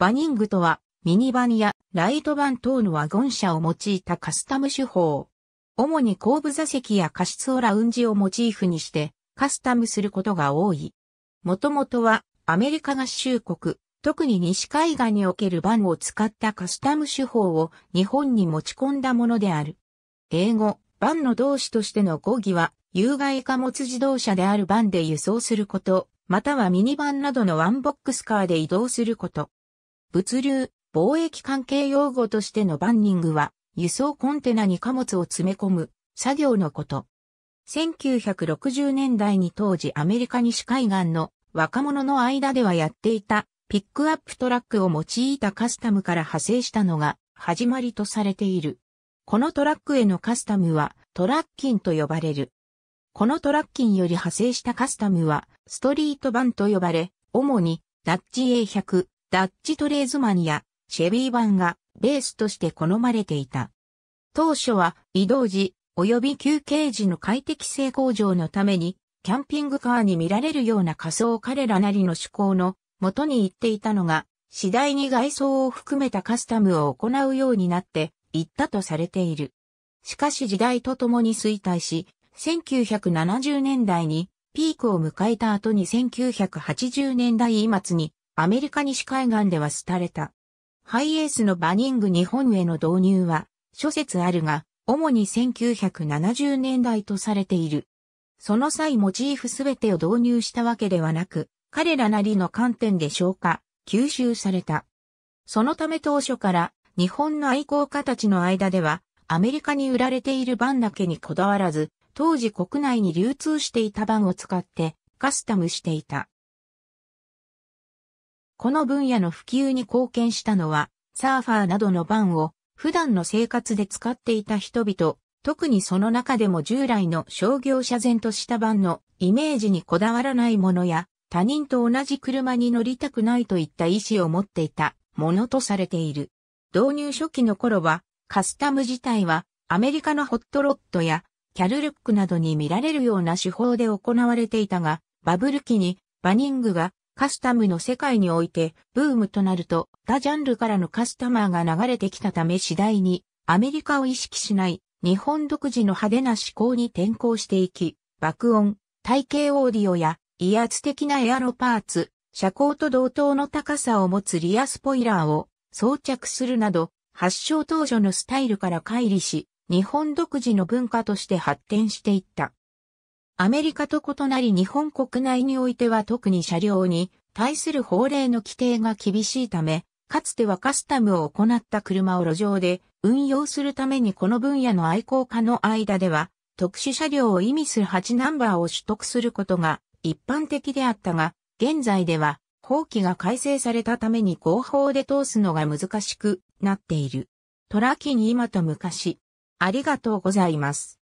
バニングとは、ミニバンやライトバン等のワゴン車を用いたカスタム手法。主に後部座席や過失をラウンジをモチーフにしてカスタムすることが多い。もともとはアメリカ合衆国、特に西海岸におけるバンを使ったカスタム手法を日本に持ち込んだものである。英語、バンの動詞としての語義は、有害貨物自動車であるバンで輸送すること、またはミニバンなどのワンボックスカーで移動すること。物流、貿易関係用語としてのバンニングは、輸送コンテナに貨物を詰め込む作業のこと。1960年代に当時アメリカ西海岸の若者の間ではやっていたピックアップトラックを用いたカスタムから派生したのが始まりとされている。このトラックへのカスタムはトラッキンと呼ばれる。このトラッキンより派生したカスタムはストリートバンと呼ばれ、主にダッチ A100、ダッチトレーズマニア、シェビー版がベースとして好まれていた。当初は移動時及び休憩時の快適性向上のために、キャンピングカーに見られるような仮想彼らなりの趣向の元に行っていたのが、次第に外装を含めたカスタムを行うようになっていったとされている。しかし時代とともに衰退し、1970年代にピークを迎えた後に1980年代末にアメリカ西海岸では廃れた。ハイエースのバニング日本への導入は、諸説あるが、主に1970年代とされている。その際モチーフすべてを導入したわけではなく、彼らなりの観点で消化、吸収された。そのため当初から日本の愛好家たちの間では、アメリカに売られている版だけにこだわらず、当時国内に流通していた版を使ってカスタムしていた。この分野の普及に貢献したのは、サーファーなどのバンを普段の生活で使っていた人々、特にその中でも従来の商業者前としたバンのイメージにこだわらないものや、他人と同じ車に乗りたくないといった意思を持っていたものとされている。導入初期の頃は、カスタム自体はアメリカのホットロットやキャルルックなどに見られるような手法で行われていたが、バブル期にバニングがカスタムの世界においてブームとなると他ジャンルからのカスタマーが流れてきたため次第にアメリカを意識しない日本独自の派手な思考に転向していき、爆音、体型オーディオや威圧的なエアロパーツ、車高と同等の高さを持つリアスポイラーを装着するなど、発祥当初のスタイルから乖離し、日本独自の文化として発展していった。アメリカと異なり日本国内においては特に車両に対する法令の規定が厳しいため、かつてはカスタムを行った車を路上で運用するためにこの分野の愛好家の間では、特殊車両を意味する8ナンバーを取得することが一般的であったが、現在では法規が改正されたために合法で通すのが難しくなっている。トラキに今と昔。ありがとうございます。